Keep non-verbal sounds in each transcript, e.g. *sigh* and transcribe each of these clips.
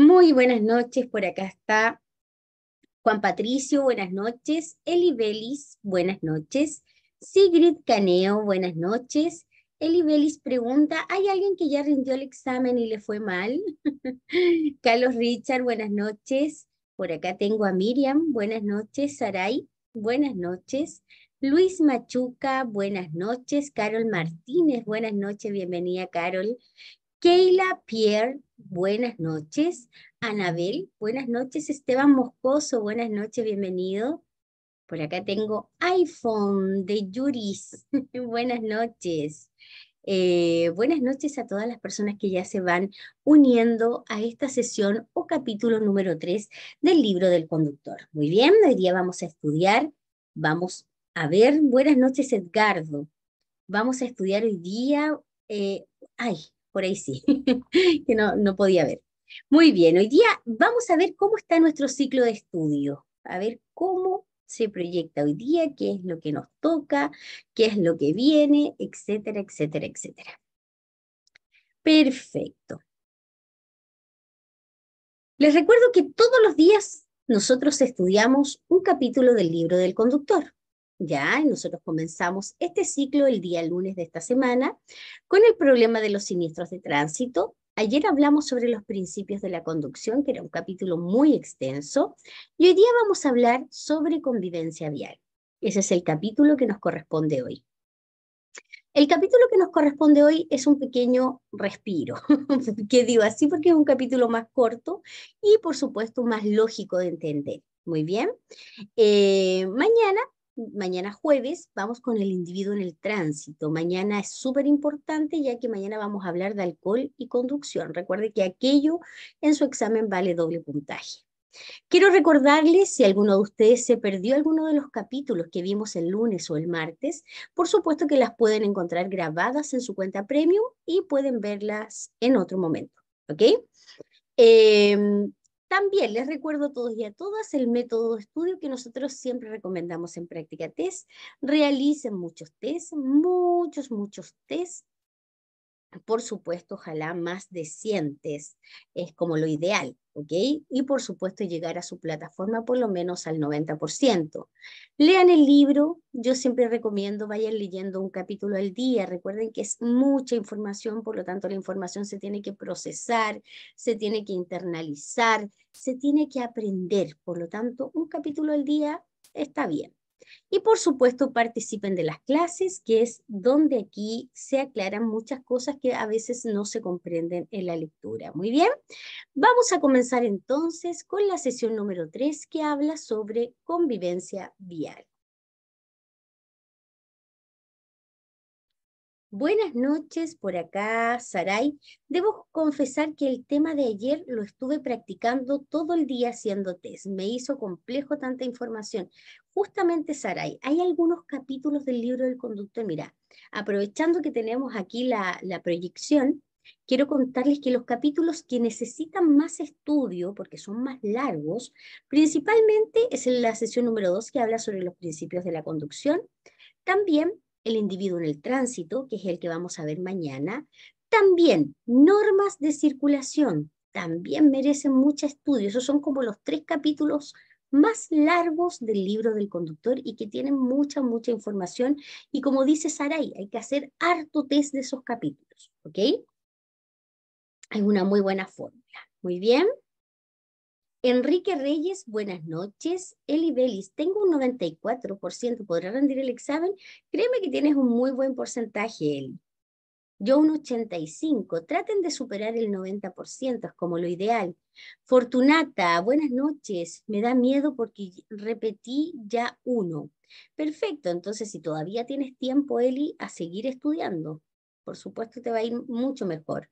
Muy buenas noches, por acá está Juan Patricio, buenas noches. Eli Belis, buenas noches. Sigrid Caneo, buenas noches. Eli Belis pregunta, ¿hay alguien que ya rindió el examen y le fue mal? *laughs* Carlos Richard, buenas noches. Por acá tengo a Miriam, buenas noches. Saray, buenas noches. Luis Machuca, buenas noches. Carol Martínez, buenas noches. Bienvenida, Carol. Keila Pierre, Buenas noches, Anabel. Buenas noches, Esteban Moscoso. Buenas noches, bienvenido. Por acá tengo iPhone de Yuris. *laughs* buenas noches. Eh, buenas noches a todas las personas que ya se van uniendo a esta sesión o capítulo número 3 del libro del conductor. Muy bien, hoy día vamos a estudiar, vamos a ver, buenas noches Edgardo. Vamos a estudiar hoy día, eh, ay, por ahí sí, *laughs* que no, podía ver. Muy bien, hoy día vamos a ver cómo está nuestro ciclo de estudio, a ver cómo se proyecta hoy día, qué es lo que nos toca, qué es lo que viene, etcétera, etcétera, etcétera. Perfecto. Les recuerdo que todos los días nosotros estudiamos un capítulo del libro del conductor. Ya, nosotros comenzamos este ciclo el día lunes de esta semana con el problema de los siniestros de tránsito. Ayer hablamos sobre los principios de la conducción, que era un capítulo muy extenso, y hoy día vamos a hablar sobre convivencia vial. Ese es el capítulo que nos corresponde hoy. El capítulo que nos corresponde hoy es un pequeño respiro, *laughs* que digo así porque es un capítulo más corto y por supuesto más lógico de entender. Muy bien. Eh, mañana mañana jueves vamos con el individuo en el tránsito. Mañana es súper importante ya que mañana vamos a hablar de alcohol y conducción. Recuerde que aquello en su examen vale doble puntaje. Quiero recordarles, si alguno de ustedes se perdió alguno de los capítulos que vimos el lunes o el martes, por supuesto que las pueden encontrar grabadas en su cuenta premium y pueden verlas en otro momento. ¿Ok? Em, también les recuerdo a todos y a todas el método de estudio que nosotros siempre recomendamos en práctica test. Realicen muchos test, muchos, muchos test por supuesto, ojalá más decentes, es como lo ideal, ¿ok? Y por supuesto llegar a su plataforma por lo menos al 90%. Lean el libro, yo siempre recomiendo, vayan leyendo un capítulo al día, recuerden que es mucha información, por lo tanto la información se tiene que procesar, se tiene que internalizar, se tiene que aprender, por lo tanto un capítulo al día está bien. Y por supuesto participen de las clases, que es donde aquí se aclaran muchas cosas que a veces no se comprenden en la lectura. Muy bien, vamos a comenzar entonces con la sesión número 3 que habla sobre convivencia vial. Buenas noches por acá, Saray. Debo confesar que el tema de ayer lo estuve practicando todo el día haciendo test. Me hizo complejo tanta información. Justamente, Saray, hay algunos capítulos del libro del conducto. Mira, aprovechando que tenemos aquí la, proyección, quiero contarles que los capítulos que necesitan más estudio, porque son más largos, principalmente es la sesión número dos que habla sobre los principios de la conducción. También el individuo en el tránsito, que es el que vamos a ver mañana. También normas de circulación, también merecen mucho estudio. Esos son como los tres capítulos más largos del libro del conductor y que tienen mucha, mucha información. Y como dice Saray, hay que hacer harto test de esos capítulos, ¿ok? Hay una muy buena fórmula. Muy bien. Enrique Reyes, buenas noches. Eli Belis, tengo un 94%, ¿podrá rendir el examen? Créeme que tienes un muy buen porcentaje, Eli. Yo un 85%, traten de superar el 90%, es como lo ideal. Fortunata, buenas noches. Me da miedo porque repetí ya uno. Perfecto, entonces si todavía tienes tiempo, Eli, a seguir estudiando por supuesto te va a ir mucho mejor.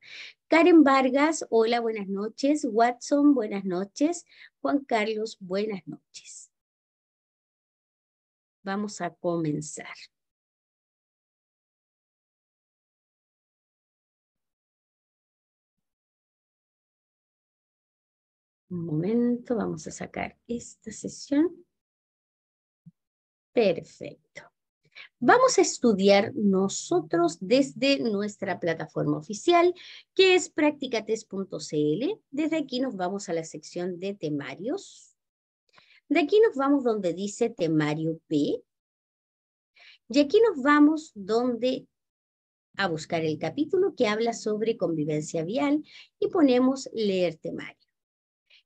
Karen Vargas, hola, buenas noches. Watson, buenas noches. Juan Carlos, buenas noches. Vamos a comenzar. Un momento, vamos a sacar esta sesión. Perfecto. Vamos a estudiar nosotros desde nuestra plataforma oficial, que es practicates.cl. Desde aquí nos vamos a la sección de temarios. De aquí nos vamos donde dice temario B. Y aquí nos vamos donde a buscar el capítulo que habla sobre convivencia vial y ponemos leer temario.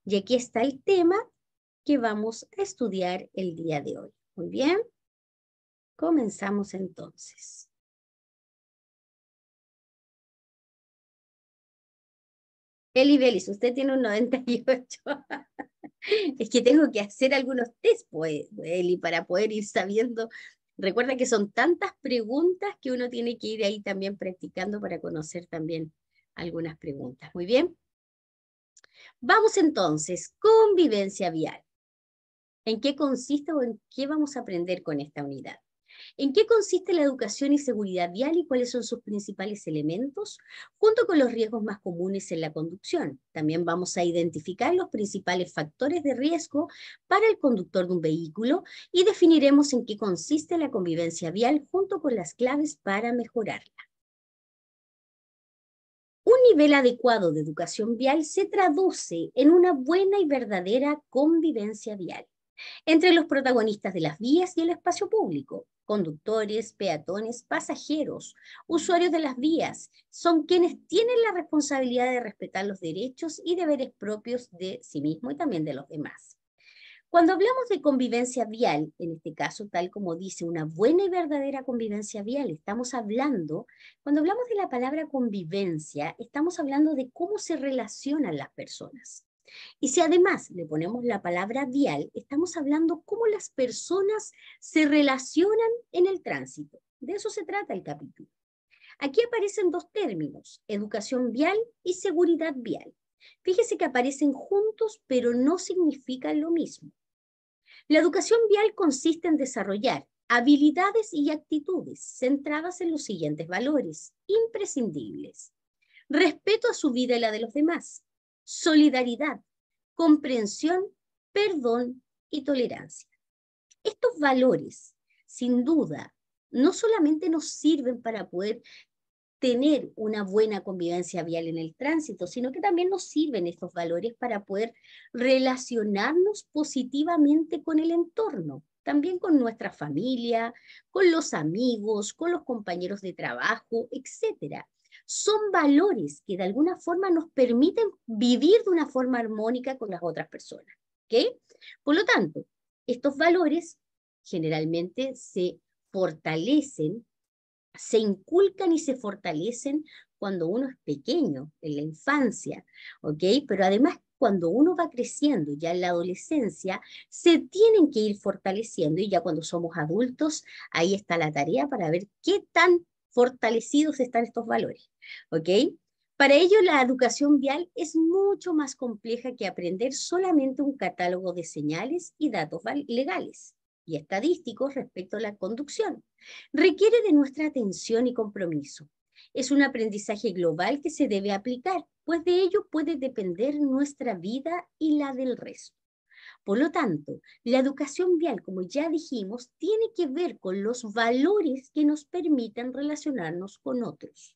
Y aquí está el tema que vamos a estudiar el día de hoy. Muy bien. Comenzamos entonces. Eli Belis, usted tiene un 98. *laughs* es que tengo que hacer algunos test, pues, Eli, para poder ir sabiendo. Recuerda que son tantas preguntas que uno tiene que ir ahí también practicando para conocer también algunas preguntas. Muy bien. Vamos entonces, convivencia vial. ¿En qué consiste o en qué vamos a aprender con esta unidad? en qué consiste la educación y seguridad vial y cuáles son sus principales elementos, junto con los riesgos más comunes en la conducción. También vamos a identificar los principales factores de riesgo para el conductor de un vehículo y definiremos en qué consiste la convivencia vial junto con las claves para mejorarla. Un nivel adecuado de educación vial se traduce en una buena y verdadera convivencia vial entre los protagonistas de las vías y el espacio público. Conductores, peatones, pasajeros, usuarios de las vías son quienes tienen la responsabilidad de respetar los derechos y deberes propios de sí mismo y también de los demás. Cuando hablamos de convivencia vial, en este caso, tal como dice, una buena y verdadera convivencia vial, estamos hablando, cuando hablamos de la palabra convivencia, estamos hablando de cómo se relacionan las personas. Y si además le ponemos la palabra vial, estamos hablando cómo las personas se relacionan en el tránsito. De eso se trata el capítulo. Aquí aparecen dos términos, educación vial y seguridad vial. Fíjese que aparecen juntos, pero no significan lo mismo. La educación vial consiste en desarrollar habilidades y actitudes centradas en los siguientes valores imprescindibles. Respeto a su vida y la de los demás, solidaridad, comprensión, perdón y tolerancia. Estos valores, sin duda, no solamente nos sirven para poder tener una buena convivencia vial en el tránsito, sino que también nos sirven estos valores para poder relacionarnos positivamente con el entorno, también con nuestra familia, con los amigos, con los compañeros de trabajo, etcétera son valores que de alguna forma nos permiten vivir de una forma armónica con las otras personas. ¿okay? Por lo tanto, estos valores generalmente se fortalecen, se inculcan y se fortalecen cuando uno es pequeño, en la infancia, ¿ok? Pero además cuando uno va creciendo ya en la adolescencia, se tienen que ir fortaleciendo y ya cuando somos adultos, ahí está la tarea para ver qué tan fortalecidos están estos valores, ¿ok? Para ello, la educación vial es mucho más compleja que aprender solamente un catálogo de señales y datos legales y estadísticos respecto a la conducción. Requiere de nuestra atención y compromiso. Es un aprendizaje global que se debe aplicar, pues de ello puede depender nuestra vida y la del resto. Por lo tanto, la educación vial, como ya dijimos, tiene que ver con los valores que nos permitan relacionarnos con otros.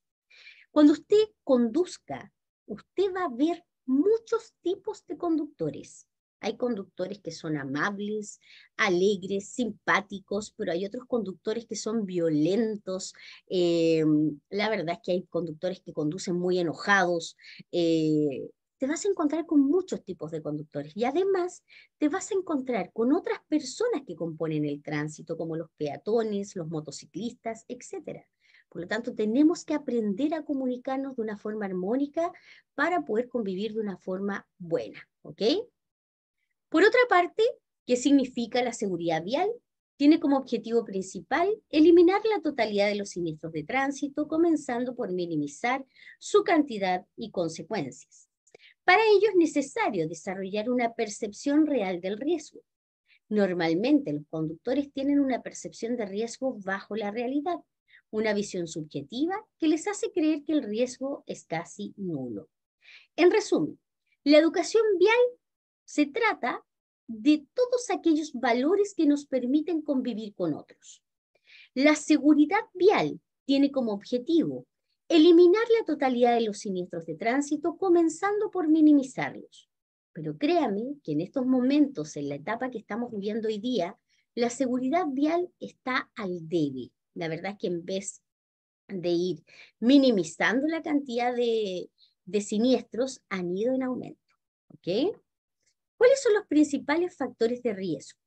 Cuando usted conduzca, usted va a ver muchos tipos de conductores. Hay conductores que son amables, alegres, simpáticos, pero hay otros conductores que son violentos. Eh, la verdad es que hay conductores que conducen muy enojados. Eh, te vas a encontrar con muchos tipos de conductores y además te vas a encontrar con otras personas que componen el tránsito, como los peatones, los motociclistas, etc. Por lo tanto, tenemos que aprender a comunicarnos de una forma armónica para poder convivir de una forma buena, ¿ok? Por otra parte, ¿qué significa la seguridad vial? Tiene como objetivo principal eliminar la totalidad de los siniestros de tránsito, comenzando por minimizar su cantidad y consecuencias. Para ello es necesario desarrollar una percepción real del riesgo. Normalmente los conductores tienen una percepción de riesgo bajo la realidad, una visión subjetiva que les hace creer que el riesgo es casi nulo. En resumen, la educación vial se trata de todos aquellos valores que nos permiten convivir con otros. La seguridad vial tiene como objetivo Eliminar la totalidad de los siniestros de tránsito, comenzando por minimizarlos. Pero créame que en estos momentos, en la etapa que estamos viviendo hoy día, la seguridad vial está al débil. La verdad es que en vez de ir minimizando la cantidad de, siniestros, han ido en aumento. ¿Cuáles son los principales factores de riesgo?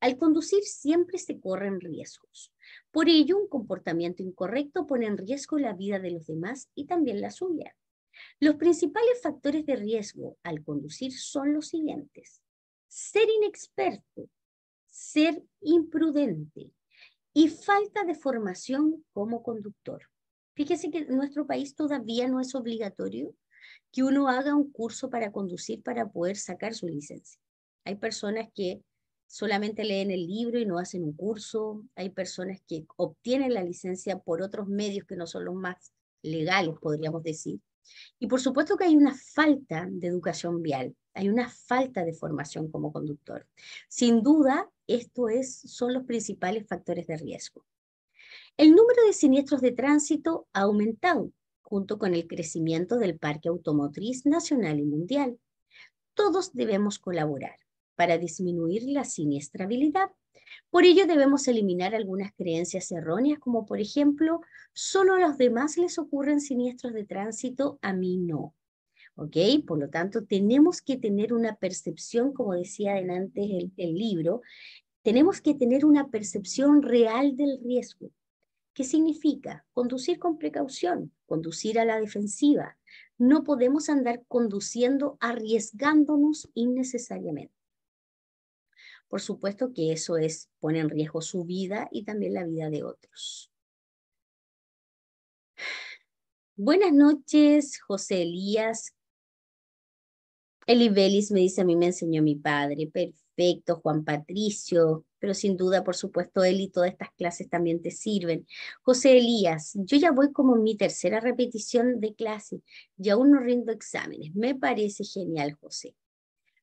Al conducir siempre se corren riesgos. Por ello, un comportamiento incorrecto pone en riesgo la vida de los demás y también la suya. Los principales factores de riesgo al conducir son los siguientes. Ser inexperto, ser imprudente y falta de formación como conductor. Fíjese que en nuestro país todavía no es obligatorio que uno haga un curso para conducir para poder sacar su licencia. Hay personas que solamente leen el libro y no hacen un curso. Hay personas que obtienen la licencia por otros medios que no son los más legales, podríamos decir. Y por supuesto que hay una falta de educación vial, hay una falta de formación como conductor. Sin duda, estos es, son los principales factores de riesgo. El número de siniestros de tránsito ha aumentado junto con el crecimiento del parque automotriz nacional y mundial. Todos debemos colaborar para disminuir la siniestrabilidad. Por ello debemos eliminar algunas creencias erróneas, como por ejemplo, solo a los demás les ocurren siniestros de tránsito, a mí no. ¿Ok? Por lo tanto, tenemos que tener una percepción, como decía delante el, el libro, tenemos que tener una percepción real del riesgo. ¿Qué significa? Conducir con precaución, conducir a la defensiva. No podemos andar conduciendo arriesgándonos innecesariamente por supuesto que eso es, pone en riesgo su vida y también la vida de otros. Buenas noches, José Elías. Eli Vélez me dice, a mí me enseñó mi padre. Perfecto, Juan Patricio. Pero sin duda, por supuesto, él y todas estas clases también te sirven. José Elías, yo ya voy como en mi tercera repetición de clase y aún no rindo exámenes. Me parece genial, José.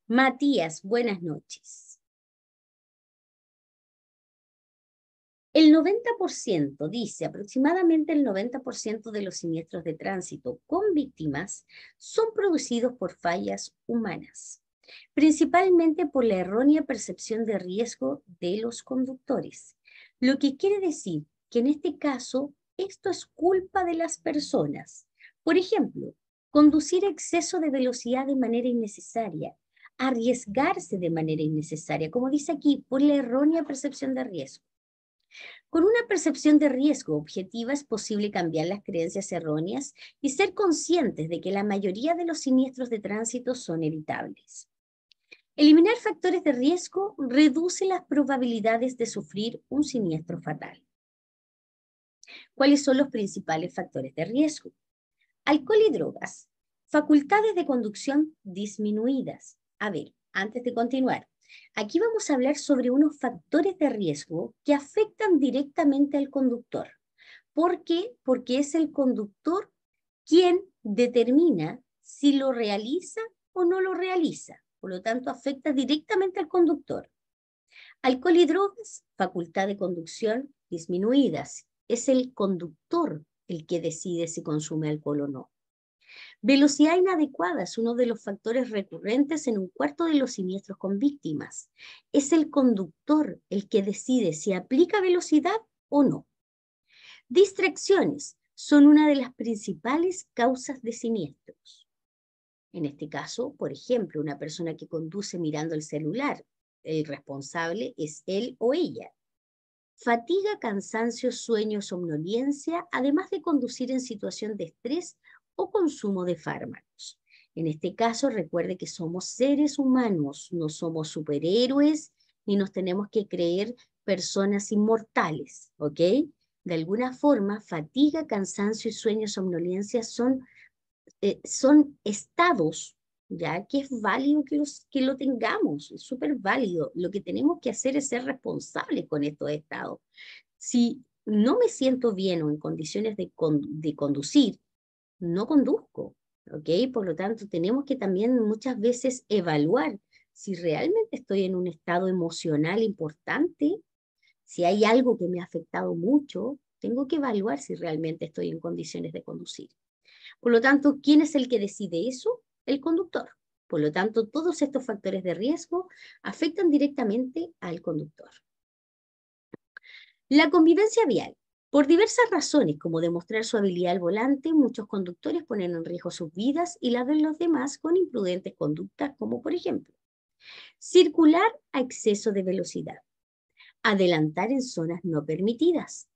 Matías, buenas noches. El 90%, dice aproximadamente el 90% de los siniestros de tránsito con víctimas son producidos por fallas humanas, principalmente por la errónea percepción de riesgo de los conductores, lo que quiere decir que en este caso esto es culpa de las personas. Por ejemplo, conducir exceso de velocidad de manera innecesaria, arriesgarse de manera innecesaria, como dice aquí, por la errónea percepción de riesgo. Con una percepción de riesgo objetiva es posible cambiar las creencias erróneas y ser conscientes de que la mayoría de los siniestros de tránsito son evitables. Eliminar factores de riesgo reduce las probabilidades de sufrir un siniestro fatal. ¿Cuáles son los principales factores de riesgo? Alcohol y drogas, facultades de conducción disminuidas. A ver, antes de continuar, Aquí vamos a hablar sobre unos factores de riesgo que afectan directamente al conductor. ¿Por qué? Porque es el conductor quien determina si lo realiza o no lo realiza. Por lo tanto, afecta directamente al conductor. Alcohol y drogas, facultad de conducción disminuidas. Es el conductor el que decide si consume alcohol o no. Velocidad inadecuada es uno de los factores recurrentes en un cuarto de los siniestros con víctimas. Es el conductor el que decide si aplica velocidad o no. Distracciones son una de las principales causas de siniestros. En este caso, por ejemplo, una persona que conduce mirando el celular, el responsable es él o ella. Fatiga, cansancio, sueño, somnolencia, además de conducir en situación de estrés o consumo de fármacos. En este caso, recuerde que somos seres humanos, no somos superhéroes ni nos tenemos que creer personas inmortales, ¿ok? De alguna forma, fatiga, cansancio y sueño, somnolencia son, eh, son estados, ya que es válido que, los, que lo tengamos, es súper válido. Lo que tenemos que hacer es ser responsables con estos estados. Si no me siento bien o en condiciones de, de conducir, no conduzco, ¿ok? Por lo tanto, tenemos que también muchas veces evaluar si realmente estoy en un estado emocional importante, si hay algo que me ha afectado mucho, tengo que evaluar si realmente estoy en condiciones de conducir. Por lo tanto, ¿quién es el que decide eso? El conductor. Por lo tanto, todos estos factores de riesgo afectan directamente al conductor. La convivencia vial. Por diversas razones, como demostrar su habilidad al volante, muchos conductores ponen en riesgo sus vidas y las de los demás con imprudentes conductas, como por ejemplo, circular a exceso de velocidad, adelantar en zonas no permitidas,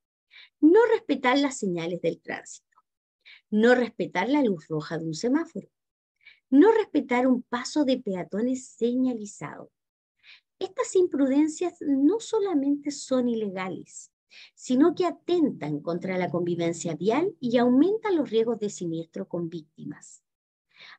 no respetar las señales del tránsito, no respetar la luz roja de un semáforo, no respetar un paso de peatones señalizado. Estas imprudencias no solamente son ilegales, sino que atentan contra la convivencia vial y aumentan los riesgos de siniestro con víctimas.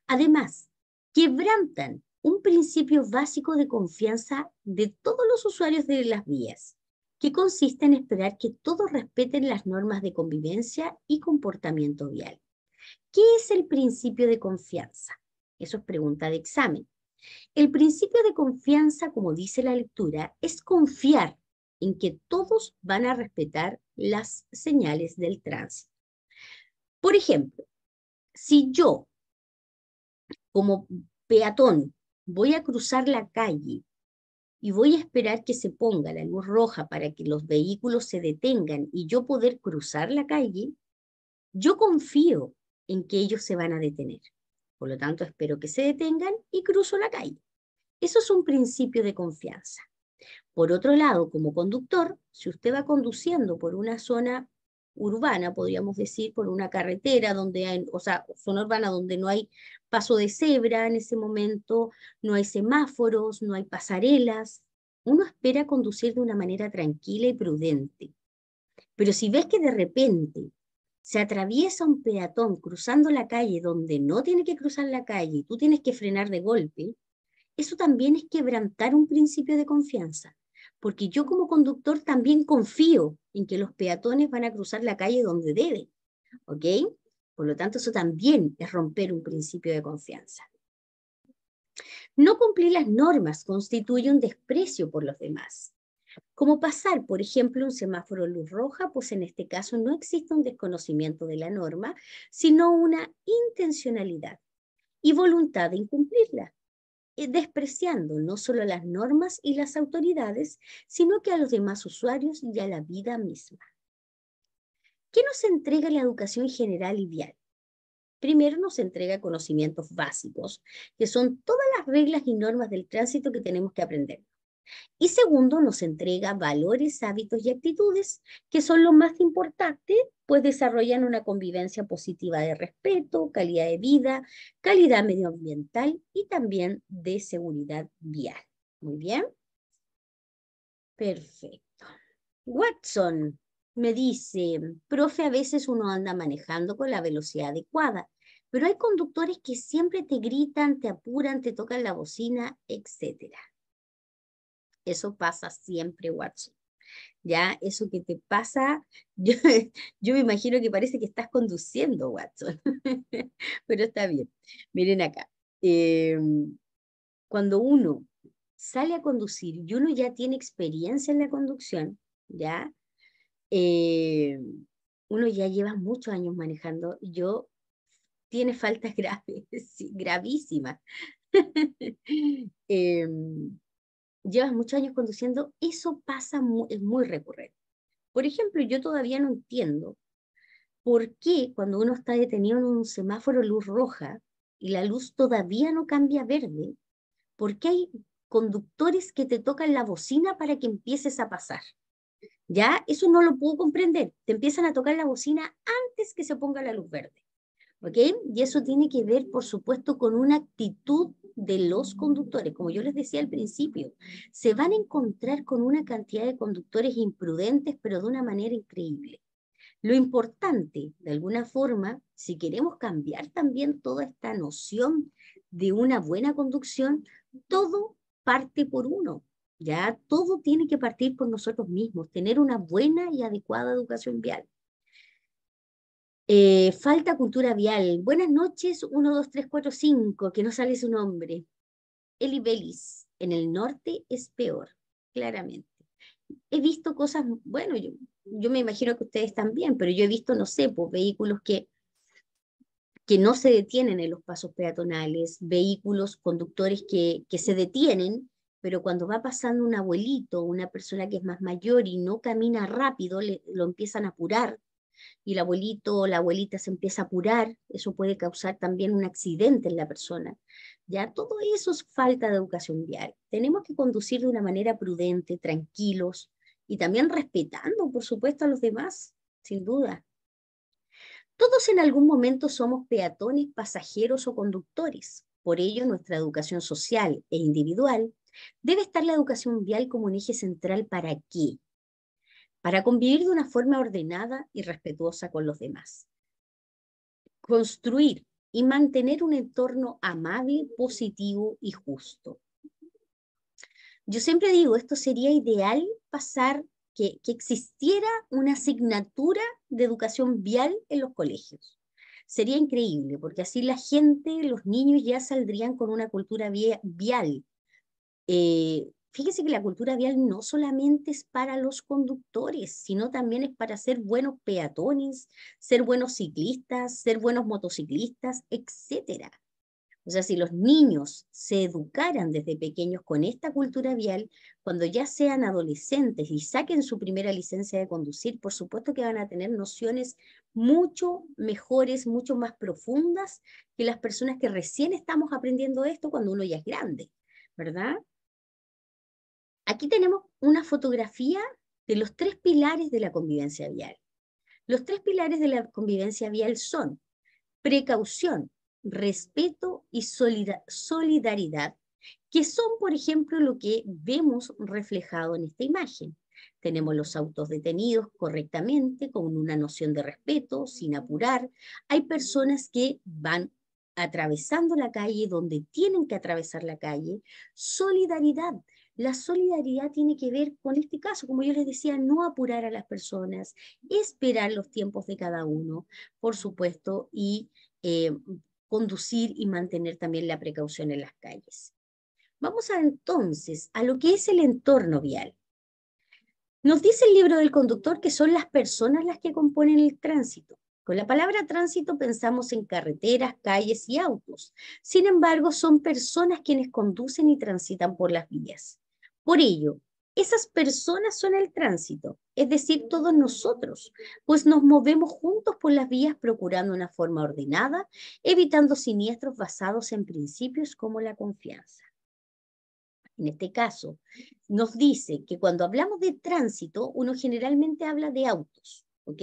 Además, quebrantan un principio básico de confianza de todos los usuarios de las vías, que consiste en esperar que todos respeten las normas de convivencia y comportamiento vial. ¿Qué es el principio de confianza? Eso es pregunta de examen. El principio de confianza, como dice la lectura, es confiar en que todos van a respetar las señales del tránsito. Por ejemplo, si yo, como peatón, voy a cruzar la calle y voy a esperar que se ponga la luz roja para que los vehículos se detengan y yo poder cruzar la calle, yo confío en que ellos se van a detener. Por lo tanto, espero que se detengan y cruzo la calle. Eso es un principio de confianza. Por otro lado, como conductor, si usted va conduciendo por una zona urbana, podríamos decir, por una carretera donde hay, o sea, zona urbana donde no hay paso de cebra en ese momento, no hay semáforos, no hay pasarelas, uno espera conducir de una manera tranquila y prudente. Pero si ves que de repente se atraviesa un peatón cruzando la calle donde no tiene que cruzar la calle y tú tienes que frenar de golpe, eso también es quebrantar un principio de confianza, porque yo como conductor también confío en que los peatones van a cruzar la calle donde deben, ¿ok? Por lo tanto, eso también es romper un principio de confianza. No cumplir las normas constituye un desprecio por los demás. Como pasar, por ejemplo, un semáforo luz roja, pues en este caso no existe un desconocimiento de la norma, sino una intencionalidad y voluntad de incumplirla. Eh, despreciando no solo las normas y las autoridades, sino que a los demás usuarios y a la vida misma. ¿Qué nos entrega la educación general y vial? Primero nos entrega conocimientos básicos, que son todas las reglas y normas del tránsito que tenemos que aprender. Y segundo, nos entrega valores, hábitos y actitudes que son lo más importante, pues desarrollan una convivencia positiva de respeto, calidad de vida, calidad medioambiental y también de seguridad vial. Muy bien. Perfecto. Watson me dice, profe, a veces uno anda manejando con la velocidad adecuada, pero hay conductores que siempre te gritan, te apuran, te tocan la bocina, etcétera. Eso pasa siempre, Watson. Ya, eso que te pasa, *laughs* yo, yo me imagino que parece que estás conduciendo, Watson. *laughs* Pero está bien. Miren acá. Em, cuando uno sale a conducir y uno ya tiene experiencia en la conducción, ¿ya? Em, uno ya lleva muchos años manejando. Yo tiene faltas *laughs* graves, gravísimas. Em, llevas muchos años conduciendo, eso pasa, muy, es muy recurrente. Por ejemplo, yo todavía no entiendo por qué cuando uno está detenido en un semáforo luz roja y la luz todavía no cambia verde, por qué hay conductores que te tocan la bocina para que empieces a pasar. ¿Ya? Eso no lo puedo comprender. Te empiezan a tocar la bocina antes que se ponga la luz verde. Y eso tiene que ver, por supuesto, con una actitud de los conductores. Como yo les decía al principio, se van a encontrar con una cantidad de conductores imprudentes, pero de una manera increíble. Lo importante, de alguna forma, si queremos cambiar también toda esta noción de una buena conducción, todo parte por uno, ya todo tiene que partir por nosotros mismos, tener una buena y adecuada educación vial. Eh, falta cultura vial. Buenas noches, 1, 2, 3, 4, 5, que no sale su nombre. Eli Belis, en el norte es peor, claramente. He visto cosas, bueno, yo, yo me imagino que ustedes también, pero yo he visto, no sé, pues, vehículos que, que no se detienen en los pasos peatonales, vehículos, conductores que, que se detienen, pero cuando va pasando un abuelito, una persona que es más mayor y no camina rápido, lo empiezan a apurar y el abuelito o la abuelita se empieza a apurar, eso puede causar también un accidente en la persona. Ya todo eso es falta de educación vial. Tenemos que conducir de una manera prudente, tranquilos y también respetando, por supuesto, a los demás, sin duda. Todos en algún momento somos peatones, pasajeros o conductores. Por ello, nuestra educación social e individual debe estar la educación vial como un eje central para qué? para convivir de una forma ordenada y respetuosa con los demás. Construir y mantener un entorno amable, positivo y justo. Yo siempre digo, esto sería ideal pasar, que, existiera una asignatura de educación vial en los colegios. Sería increíble, porque así la gente, los niños ya saldrían con una cultura vial, eh, fíjese que la cultura vial no solamente es para los conductores, sino también es para ser buenos peatones, ser buenos ciclistas, ser buenos motociclistas, etcétera. O sea, si los niños se educaran desde pequeños con esta cultura vial, cuando ya sean adolescentes y saquen su primera licencia de conducir, por supuesto que van a tener nociones mucho mejores, mucho más profundas que las personas que recién estamos aprendiendo esto cuando uno ya es grande, ¿verdad? Aquí tenemos una fotografía de los tres pilares de la convivencia vial. Los tres pilares de la convivencia vial son precaución, respeto y solidaridad, que son, por ejemplo, lo que vemos reflejado en esta imagen. Tenemos los autos detenidos correctamente, con una noción de respeto, sin apurar. Hay personas que van atravesando la calle donde tienen que atravesar la calle. Solidaridad, la solidaridad tiene que ver con este caso, como yo les decía, no apurar a las personas, esperar los tiempos de cada uno, por supuesto, y eh, conducir y mantener también la precaución en las calles. Vamos entonces a lo que es el entorno vial. Nos dice el libro del conductor que son las personas las que componen el tránsito. Con la palabra tránsito pensamos en carreteras, calles y autos. Sin embargo, son personas quienes conducen y transitan por las vías. Por ello, esas personas son el tránsito, es decir, todos nosotros, pues nos movemos juntos por las vías procurando una forma ordenada, evitando siniestros basados en principios como la confianza. En este caso, nos dice que cuando hablamos de tránsito, uno generalmente habla de autos, ¿ok?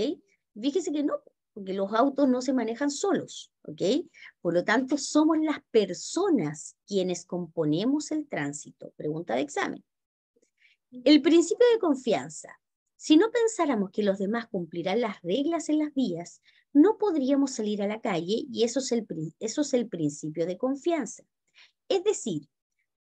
Fíjese que no, porque los autos no se manejan solos, ¿ok? Por lo tanto, somos las personas quienes componemos el tránsito. Pregunta de examen. El principio de confianza. Si no pensáramos que los demás cumplirán las reglas en las vías, no podríamos salir a la calle y eso es el, eso es el principio de confianza. Es decir,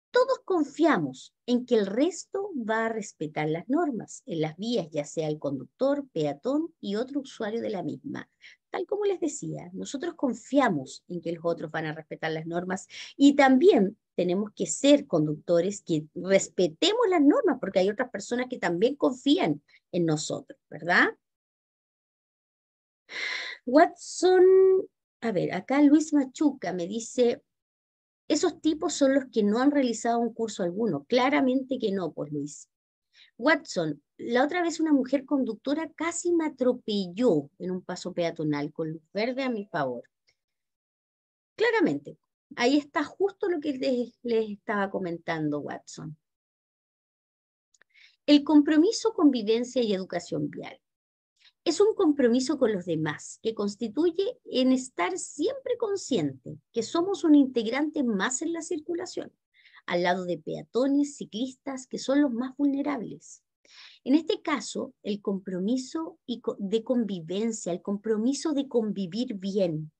todos confiamos en que el resto va a respetar las normas en las vías, ya sea el conductor, peatón y otro usuario de la misma tal como les decía, nosotros confiamos en que los otros van a respetar las normas y también tenemos que ser conductores que respetemos las normas, porque hay otras personas que también confían en nosotros, ¿verdad? Watson, a ver, acá Luis Machuca me dice, esos tipos son los que no han realizado un curso alguno. Claramente que no, pues Luis. Watson, la otra vez una mujer conductora casi me atropelló en un paso peatonal con luz verde a mi favor. Claramente, ahí está justo lo que les, estaba comentando Watson. El compromiso, con vivencia y educación vial. Es un compromiso con los demás que constituye en estar siempre consciente que somos un integrante más en la circulación, al lado de peatones, ciclistas, que son los más vulnerables en este caso, el compromiso de convivencia, el compromiso de convivir bien,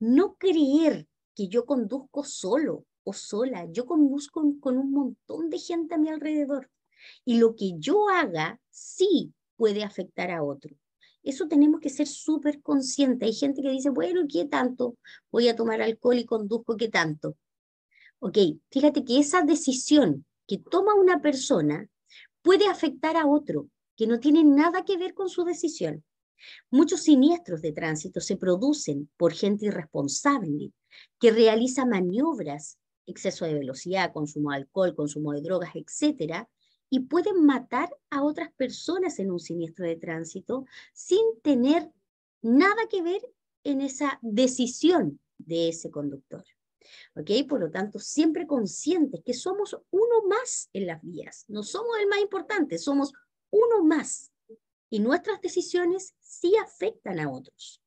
no creer que yo conduzco solo o sola, yo conduzco con, un montón de gente a mi alrededor y lo que yo haga sí puede afectar a otro. Eso tenemos que ser súper conscientes. Hay gente que dice, bueno, ¿qué tanto? Voy a tomar alcohol y conduzco, ¿qué tanto? Ok, fíjate que esa decisión que toma una persona puede afectar a otro que no tiene nada que ver con su decisión. Muchos siniestros de tránsito se producen por gente irresponsable que realiza maniobras, exceso de velocidad, consumo de alcohol, consumo de drogas, etcétera, y pueden matar a otras personas en un siniestro de tránsito sin tener nada que ver en esa decisión de ese conductor. ¿ok? Por lo tanto, siempre conscientes que somos uno más en las vías, no somos el más importante, somos uno más. Y nuestras decisiones sí afectan a otros.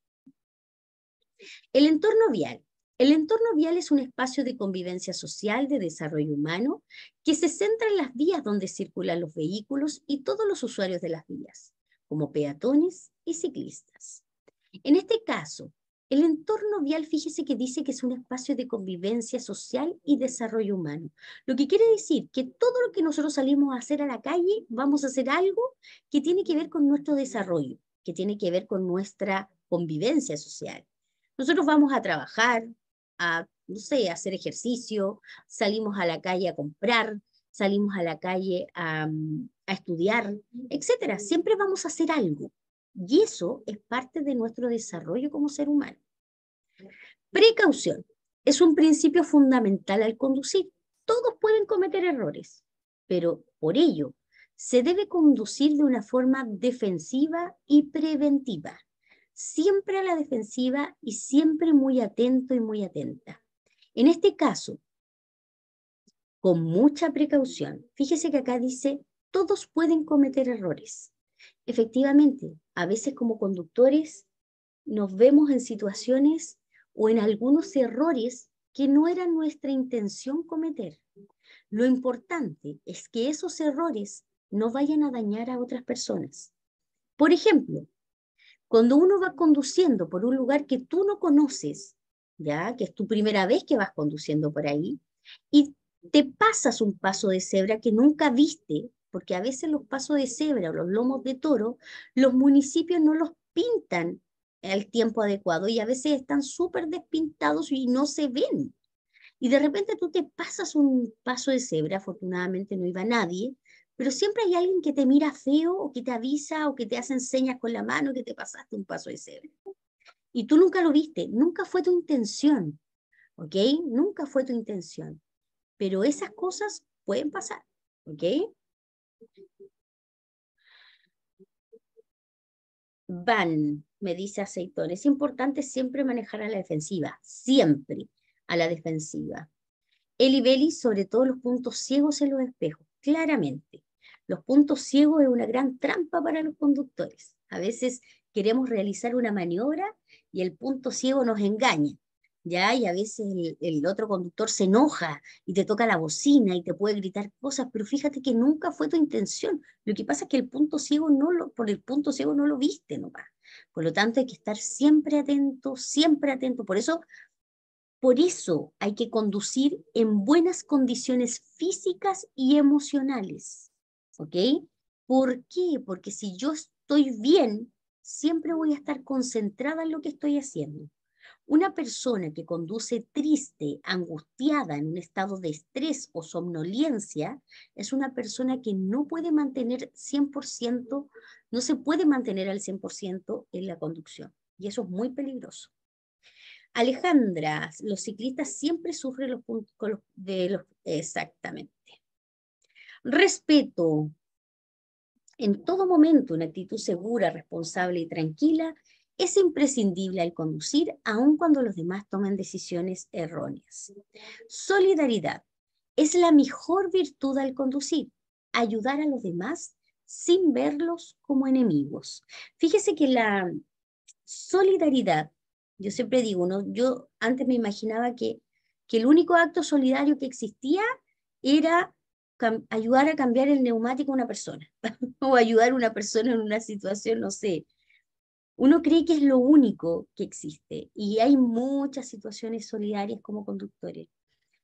El entorno vial. El entorno vial es un espacio de convivencia social, de desarrollo humano, que se centra en las vías donde circulan los vehículos y todos los usuarios de las vías, como peatones y ciclistas. En este caso, el entorno vial, fíjese que dice que es un espacio de convivencia social y desarrollo humano, lo que quiere decir que todo lo que nosotros salimos a hacer a la calle, vamos a hacer algo que tiene que ver con nuestro desarrollo, que tiene que ver con nuestra convivencia social. Nosotros vamos a trabajar, a, no sé, hacer ejercicio, salimos a la calle a comprar, salimos a la calle a, mm, a estudiar, etcétera. Siempre vamos a hacer algo. Y eso es parte de nuestro desarrollo como ser humano. Precaución. Es un principio fundamental al conducir. Todos pueden cometer errores, pero por ello se debe conducir de una forma defensiva y preventiva. Siempre a la defensiva y siempre muy atento y muy atenta. En este caso, con mucha precaución. Fíjese que acá dice, todos pueden cometer errores. Efectivamente, a veces como conductores nos vemos en situaciones o en algunos errores que no era nuestra intención cometer. Lo importante es que esos errores no vayan a dañar a otras personas. Por ejemplo, cuando uno va conduciendo por un lugar que tú no conoces, ya que es tu primera vez que vas conduciendo por ahí, y te pasas un paso de cebra que nunca viste porque a veces los pasos de cebra o los lomos de toro, los municipios no los pintan al tiempo adecuado y a veces están súper despintados y no se ven. Y de repente tú te pasas un paso de cebra, afortunadamente no iba nadie, pero siempre hay alguien que te mira feo o que te avisa o que te hace señas con la mano que te pasaste un paso de cebra. Y tú nunca lo viste, nunca fue tu intención, ¿ok? Nunca fue tu intención. Pero esas cosas pueden pasar, ¿ok? Van, me dice Aceitón, es importante siempre manejar a la defensiva, siempre a la defensiva. Eli Belli, sobre todo los puntos ciegos en los espejos, claramente. Los puntos ciegos es una gran trampa para los conductores. A veces queremos realizar una maniobra y el punto ciego nos engaña. ¿ya? Y a veces el, otro conductor se enoja y te toca la bocina y te puede gritar cosas, pero fíjate que nunca fue tu intención. Lo que pasa es que el punto ciego no lo, por el punto ciego no lo viste va Por lo tanto, hay que estar siempre atento, siempre atento. Por eso, por eso hay que conducir en buenas condiciones físicas y emocionales. ¿Ok? ¿Por qué? Porque si yo estoy bien, siempre voy a estar concentrada en lo que estoy haciendo. Una persona que conduce triste, angustiada, en un estado de estrés o somnolencia, es una persona que no puede mantener 100%, no se puede mantener al 100% en la conducción. Y eso es muy peligroso. Alejandra, los ciclistas siempre sufren los puntos de los... Exactamente. Respeto. En todo momento, una actitud segura, responsable y tranquila es imprescindible al conducir aun cuando los demás toman decisiones erróneas. Solidaridad es la mejor virtud al conducir, ayudar a los demás sin verlos como enemigos. Fíjese que la solidaridad, yo siempre digo, yo antes me imaginaba que, que el único acto solidario que existía era ayudar a cambiar el neumático a una persona *laughs* o ayudar a una persona en una situación, no sé, uno cree que es lo único que existe y hay muchas situaciones solidarias como conductores.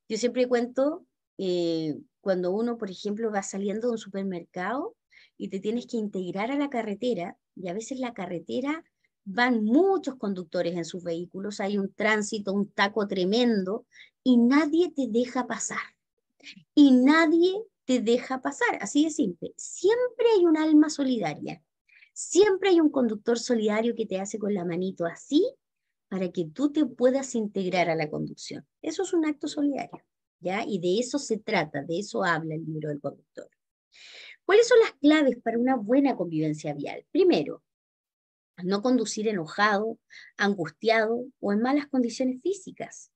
Yo siempre cuento eh, cuando uno, por ejemplo, va saliendo de un supermercado y te tienes que integrar a la carretera y a veces la carretera van muchos conductores en sus vehículos, hay un tránsito, un taco tremendo y nadie te deja pasar. Y nadie te deja pasar, así de simple. Siempre hay un alma solidaria Siempre hay un conductor solidario que te hace con la manito así para que tú te puedas integrar a la conducción. Eso es un acto solidario, ¿ya? Y de eso se trata, de eso habla el libro del conductor. ¿Cuáles son las claves para una buena convivencia vial? Primero, no conducir enojado, angustiado o en malas condiciones físicas.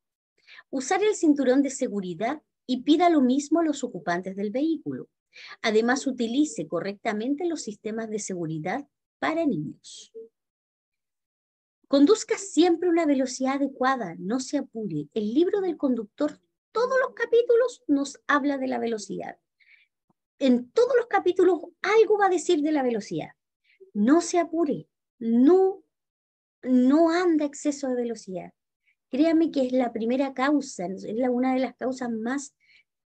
Usar el cinturón de seguridad y pida lo mismo a los ocupantes del vehículo. Además, utilice correctamente los sistemas de seguridad para niños. Conduzca siempre a una velocidad adecuada, no se apure. El libro del conductor, todos los capítulos nos habla de la velocidad. En todos los capítulos algo va a decir de la velocidad. No se apure, no, no anda exceso de velocidad. Créame que es la primera causa, es una de las causas más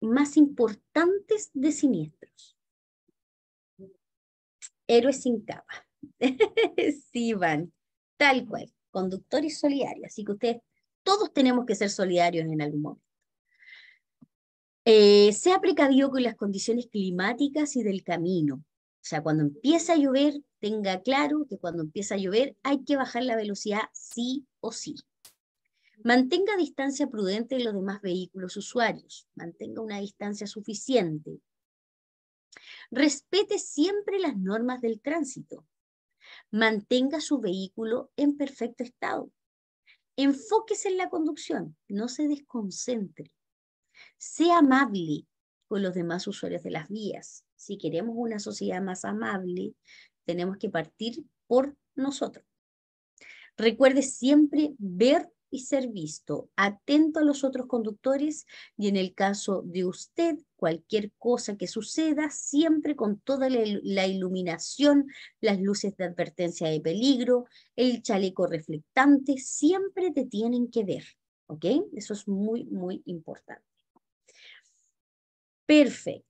más importantes de siniestros. Héroes sin capa. *laughs* sí, van. Tal cual. Conductores solidarios. Así que ustedes, todos tenemos que ser solidarios en algún momento. Eh, sea precavido con las condiciones climáticas y del camino. O sea, cuando empieza a llover, tenga claro que cuando empieza a llover hay que bajar la velocidad sí o sí. Mantenga distancia prudente de los demás vehículos usuarios. Mantenga una distancia suficiente. Respete siempre las normas del tránsito. Mantenga su vehículo en perfecto estado. Enfóquese en la conducción. No se desconcentre. Sea amable con los demás usuarios de las vías. Si queremos una sociedad más amable, tenemos que partir por nosotros. Recuerde siempre ver y ser visto, atento a los otros conductores y en el caso de usted, cualquier cosa que suceda, siempre con toda la iluminación, las luces de advertencia de peligro, el chaleco reflectante, siempre te tienen que ver, ¿ok? Eso es muy, muy importante. Perfecto.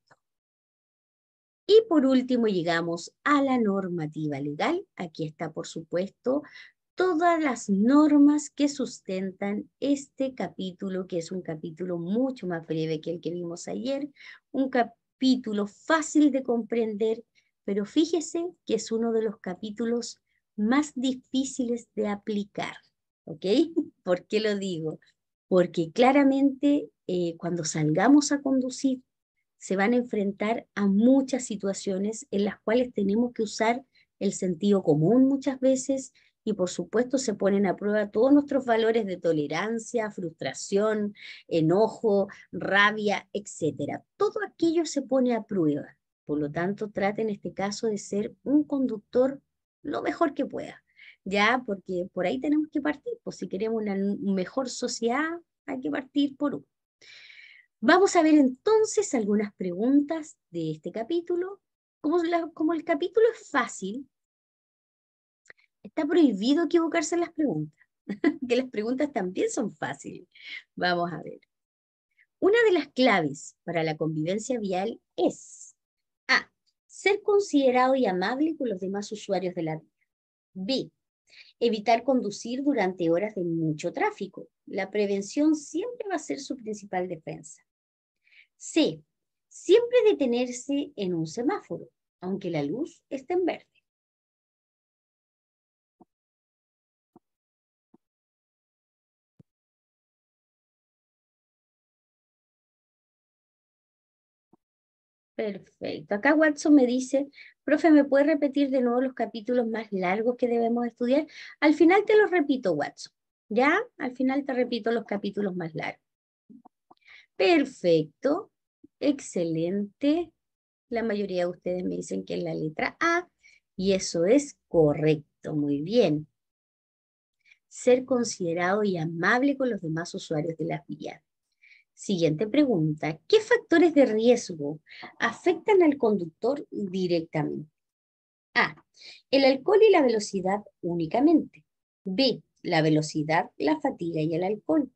Y por último llegamos a la normativa legal. Aquí está, por supuesto, todas las normas que sustentan este capítulo, que es un capítulo mucho más breve que el que vimos ayer, un capítulo fácil de comprender, pero fíjese que es uno de los capítulos más difíciles de aplicar. ¿Ok? *laughs* ¿Por qué lo digo? Porque claramente eh, cuando salgamos a conducir se van a enfrentar a muchas situaciones en las cuales tenemos que usar el sentido común muchas veces, y por supuesto se ponen a prueba todos nuestros valores de tolerancia, frustración, enojo, rabia, etc. Todo aquello se pone a prueba. Por lo tanto, trate en este caso de ser un conductor lo mejor que pueda, ya porque por ahí tenemos que partir, pues si queremos una mejor sociedad hay que partir por uno. Vamos a ver entonces algunas preguntas de este capítulo. como el capítulo es fácil, Está prohibido equivocarse en las preguntas, *laughs* que las preguntas también son fáciles. Vamos a ver. Una de las claves para la convivencia vial es A. Ser considerado y amable con los demás usuarios de la vía. B. Evitar conducir durante horas de mucho tráfico. La prevención siempre va a ser su principal defensa. C. Siempre detenerse en un semáforo, aunque la luz esté en verde. Perfecto. Acá Watson me dice, profe, ¿me puede repetir de nuevo los capítulos más largos que debemos estudiar? Al final te los repito, Watson. ¿Ya? Al final te repito los capítulos más largos. Perfecto. Excelente. La mayoría de ustedes me dicen que es la letra A y eso es correcto. Muy bien. Ser considerado y amable con los demás usuarios de las vías. Siguiente pregunta. ¿Qué factores de riesgo afectan al conductor directamente? A. El alcohol y la velocidad únicamente. B. La velocidad, la fatiga y el alcohol.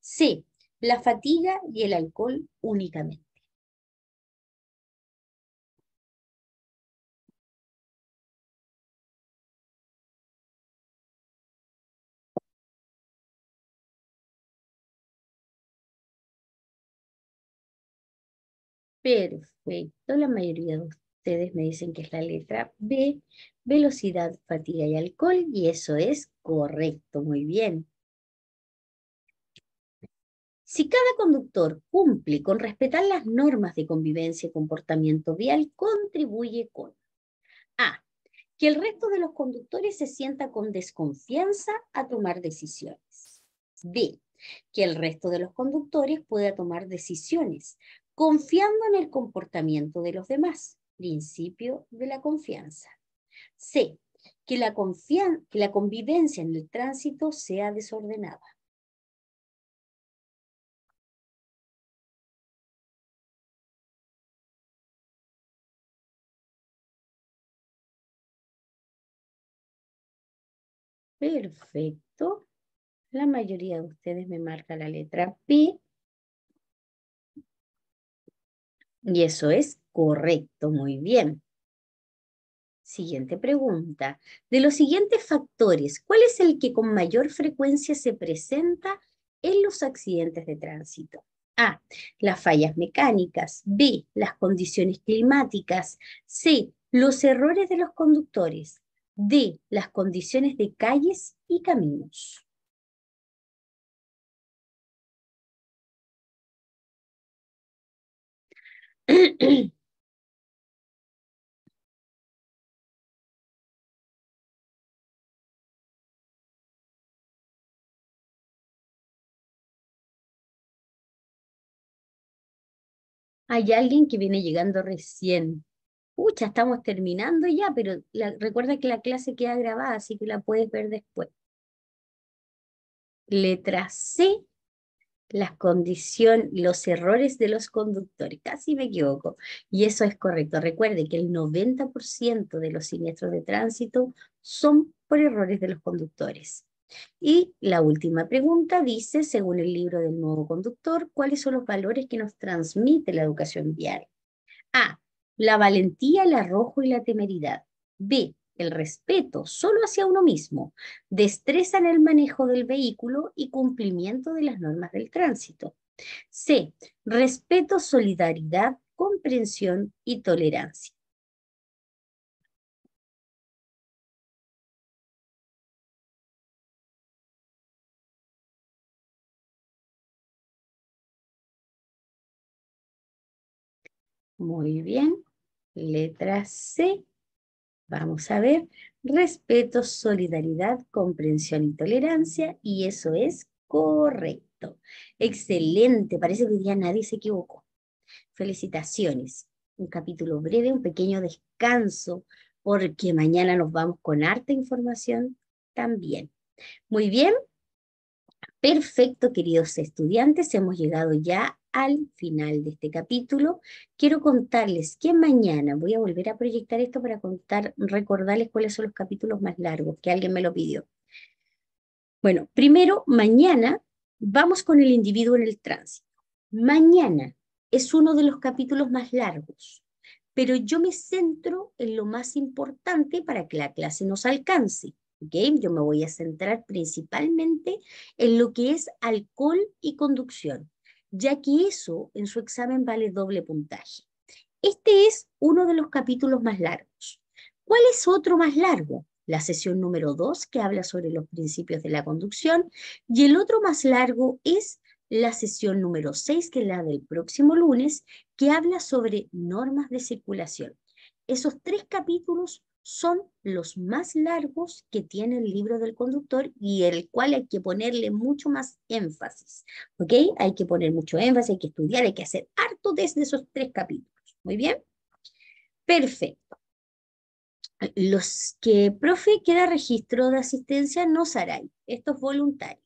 C. La fatiga y el alcohol únicamente. Perfecto, la mayoría de ustedes me dicen que es la letra B, velocidad, fatiga y alcohol, y eso es correcto, muy bien. Si cada conductor cumple con respetar las normas de convivencia y comportamiento vial, contribuye con A. Que el resto de los conductores se sienta con desconfianza a tomar decisiones. B. Que el resto de los conductores pueda tomar decisiones, Confiando en el comportamiento de los demás, principio de la confianza. C, que la, la convivencia en el tránsito sea desordenada. Perfecto. La mayoría de ustedes me marca la letra P. Y eso es correcto, muy bien. Siguiente pregunta. De los siguientes factores, ¿cuál es el que con mayor frecuencia se presenta en los accidentes de tránsito? A. Las fallas mecánicas. B. Las condiciones climáticas. C. Los errores de los conductores. D. Las condiciones de calles y caminos. *clears throat* Hay alguien que viene llegando recién. Pucha, estamos terminando ya, pero recuerda que la clase queda grabada, así que la puedes ver después. Letra C las condiciones, los errores de los conductores. Casi me equivoco. Y eso es correcto. Recuerde que el 90% de los siniestros de tránsito son por errores de los conductores. Y la última pregunta dice, según el libro del nuevo conductor, ¿cuáles son los valores que nos transmite la educación vial? A. La valentía, el arrojo y la temeridad. B el respeto solo hacia uno mismo, destreza en el manejo del vehículo y cumplimiento de las normas del tránsito. C. Respeto, solidaridad, comprensión y tolerancia. Muy bien. Letra C. Vamos a ver, respeto, solidaridad, comprensión y tolerancia, y eso es correcto. Excelente, parece que hoy día nadie se equivocó. Felicitaciones. Un capítulo breve, un pequeño descanso, porque mañana nos vamos con harta información también. Muy bien. Perfecto, queridos estudiantes, hemos llegado ya al final de este capítulo, quiero contarles que mañana voy a volver a proyectar esto para contar, recordarles cuáles son los capítulos más largos, que alguien me lo pidió. Bueno, primero, mañana vamos con el individuo en el tránsito. Mañana es uno de los capítulos más largos, pero yo me centro en lo más importante para que la clase nos alcance. ¿okay? Yo me voy a centrar principalmente en lo que es alcohol y conducción ya que eso en su examen vale doble puntaje. Este es uno de los capítulos más largos. ¿Cuál es otro más largo? La sesión número 2, que habla sobre los principios de la conducción, y el otro más largo es la sesión número 6, que es la del próximo lunes, que habla sobre normas de circulación. Esos tres capítulos son los más largos que tiene el libro del conductor y el cual hay que ponerle mucho más énfasis. ¿Ok? Hay que poner mucho énfasis, hay que estudiar, hay que hacer harto desde esos tres capítulos. Muy bien. Perfecto. Los que profe queda registro de asistencia no Saray, esto es voluntario.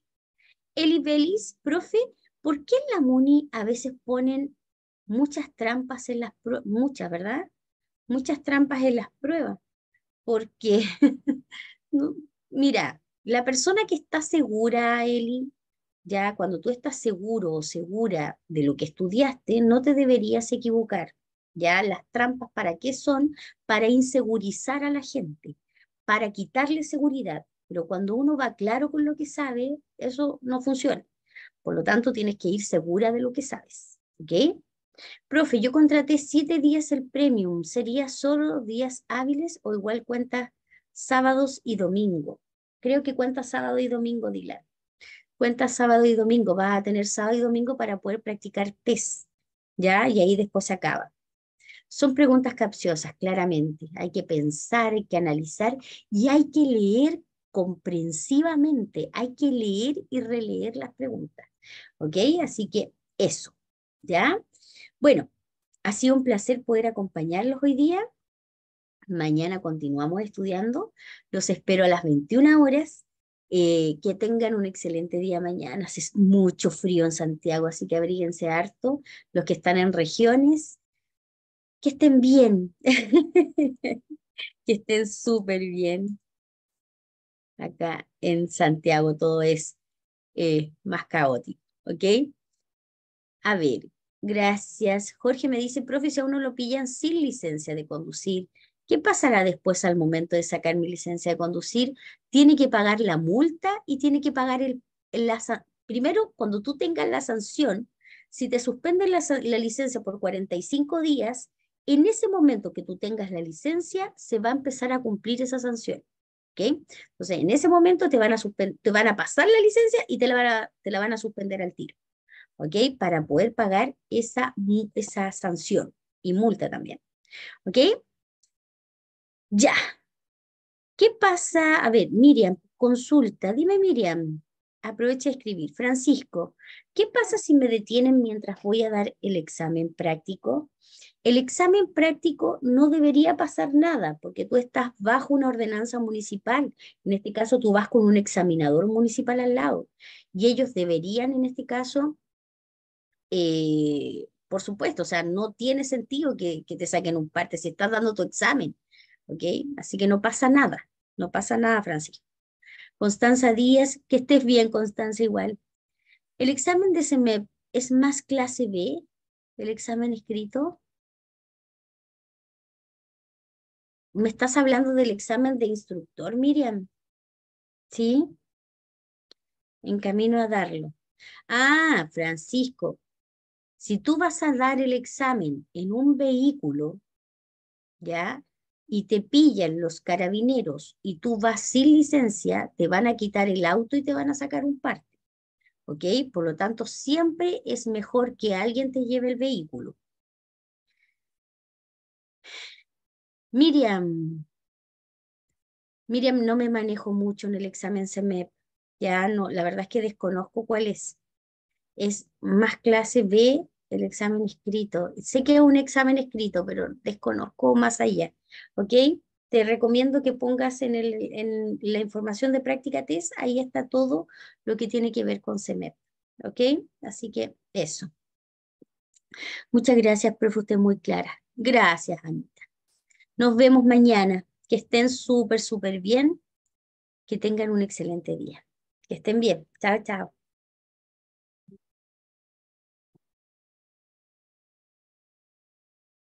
Eli Belis, profe, ¿por qué en la MUNI a veces ponen muchas trampas en las muchas, ¿verdad? Muchas trampas en las pruebas porque, *laughs* mira, la persona que está segura, Eli, ya cuando tú estás seguro o segura de lo que estudiaste, no te deberías equivocar. Ya las trampas para qué son? Para insegurizar a la gente, para quitarle seguridad. Pero cuando uno va claro con lo que sabe, eso no funciona. Por lo tanto, tienes que ir segura de lo que sabes. ¿Ok? Profe, yo contraté siete días el premium, ¿sería solo días hábiles o igual cuenta sábados y domingo? Creo que cuenta sábado y domingo, Dilar. Cuenta sábado y domingo, vas a tener sábado y domingo para poder practicar test, ¿ya? Y ahí después se acaba. Son preguntas capciosas, claramente. Hay que pensar, hay que analizar y hay que leer comprensivamente. Hay que leer y releer las preguntas. ¿Ok? Así que eso, ¿ya? Bueno, ha sido un placer poder acompañarlos hoy día. Mañana continuamos estudiando. Los espero a las 21 horas. Eh, que tengan un excelente día mañana. Hace mucho frío en Santiago, así que abríguense harto. Los que están en regiones, que estén bien. *laughs* que estén súper bien. Acá en Santiago todo es eh, más caótico, ¿ok? A ver, Gracias. Jorge me dice, profe, si a uno lo pillan sin licencia de conducir, ¿qué pasará después al momento de sacar mi licencia de conducir? Tiene que pagar la multa y tiene que pagar el, la, primero, cuando tú tengas la sanción, si te suspenden la, licencia por 45 días, en ese momento que tú tengas la licencia, se va a empezar a cumplir esa sanción. ¿okay? Entonces, en ese momento te van, a te van a pasar la licencia y te la te la van a suspender al tiro. ¿ok? Para poder pagar esa, esa sanción y multa también, ¿ok? Ya. ¿Qué pasa? A ver, Miriam, consulta. Dime, Miriam, aprovecha a escribir. Francisco, ¿qué pasa si me detienen mientras voy a dar el examen práctico? El examen práctico no debería pasar nada porque tú estás bajo una ordenanza municipal. En este caso, tú vas con un examinador municipal al lado y ellos deberían, en este caso, eh, por supuesto, o sea, no tiene sentido que, te saquen un parte si estás dando tu examen, ¿ok? Así que no pasa nada, no pasa nada, Francisco. Constanza Díaz, que estés bien, Constanza, igual. El examen de SEMEP es más clase B, el examen escrito. ¿Me estás hablando del examen de instructor, Miriam? ¿Sí? En camino a darlo. Ah, Francisco, si tú vas a dar el examen en un vehículo, ¿ya? Y te pillan los carabineros y tú vas sin licencia, te van a quitar el auto y te van a sacar un parte. ¿Ok? Por lo tanto, siempre es mejor que alguien te lleve el vehículo. Miriam, Miriam, no me manejo mucho en el examen CEMEP. Ya no, la verdad es que desconozco cuál es es más clase B el examen escrito. Sé que es un examen escrito, pero desconozco más allá. ¿Ok? Te recomiendo que pongas en, el, en la información de práctica test, ahí está todo lo que tiene que ver con CEMEP. ¿Ok? Así que eso. Muchas gracias, profe, usted muy clara. Gracias, Anita. Nos vemos mañana. Que estén súper, súper bien. Que tengan un excelente día. Que estén bien. Chao, chao.